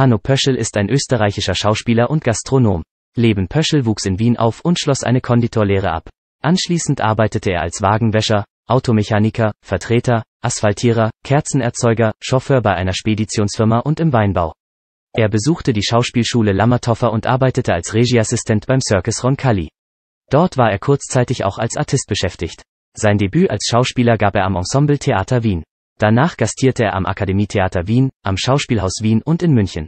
Hanno Pöschel ist ein österreichischer Schauspieler und Gastronom. Leben Pöschel wuchs in Wien auf und schloss eine Konditorlehre ab. Anschließend arbeitete er als Wagenwäscher, Automechaniker, Vertreter, Asphaltierer, Kerzenerzeuger, Chauffeur bei einer Speditionsfirma und im Weinbau. Er besuchte die Schauspielschule Lammertoffer und arbeitete als Regieassistent beim Circus Roncalli. Dort war er kurzzeitig auch als Artist beschäftigt. Sein Debüt als Schauspieler gab er am Ensemble Theater Wien. Danach gastierte er am Akademietheater Wien, am Schauspielhaus Wien und in München.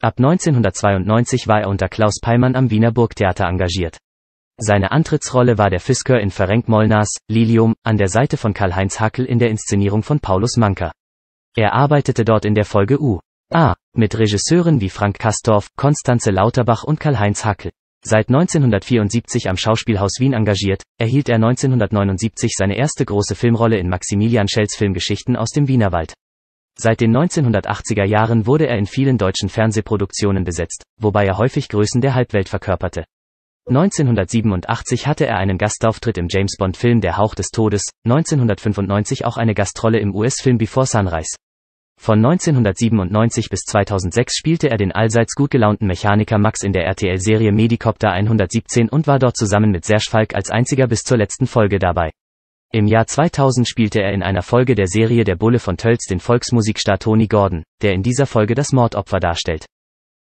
Ab 1992 war er unter Klaus Peimann am Wiener Burgtheater engagiert. Seine Antrittsrolle war der Fisker in Ferenc Molnars Lilium an der Seite von Karl-Heinz Hackel in der Inszenierung von Paulus Manker. Er arbeitete dort in der Folge U. A. mit Regisseuren wie Frank Kastorf, Konstanze Lauterbach und Karl-Heinz Hackel. Seit 1974 am Schauspielhaus Wien engagiert, erhielt er 1979 seine erste große Filmrolle in Maximilian Schells Filmgeschichten aus dem Wienerwald. Seit den 1980er Jahren wurde er in vielen deutschen Fernsehproduktionen besetzt, wobei er häufig Größen der Halbwelt verkörperte. 1987 hatte er einen Gastauftritt im James-Bond-Film Der Hauch des Todes, 1995 auch eine Gastrolle im US-Film Before Sunrise. Von 1997 bis 2006 spielte er den allseits gut gelaunten Mechaniker Max in der RTL-Serie Medicopter 117 und war dort zusammen mit Serge Falk als einziger bis zur letzten Folge dabei. Im Jahr 2000 spielte er in einer Folge der Serie Der Bulle von Tölz den Volksmusikstar Tony Gordon, der in dieser Folge das Mordopfer darstellt.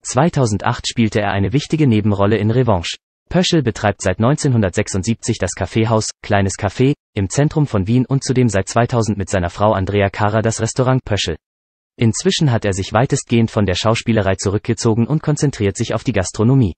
2008 spielte er eine wichtige Nebenrolle in Revanche. Pöschel betreibt seit 1976 das Kaffeehaus, Kleines Café, im Zentrum von Wien und zudem seit 2000 mit seiner Frau Andrea Kara das Restaurant Pöschel. Inzwischen hat er sich weitestgehend von der Schauspielerei zurückgezogen und konzentriert sich auf die Gastronomie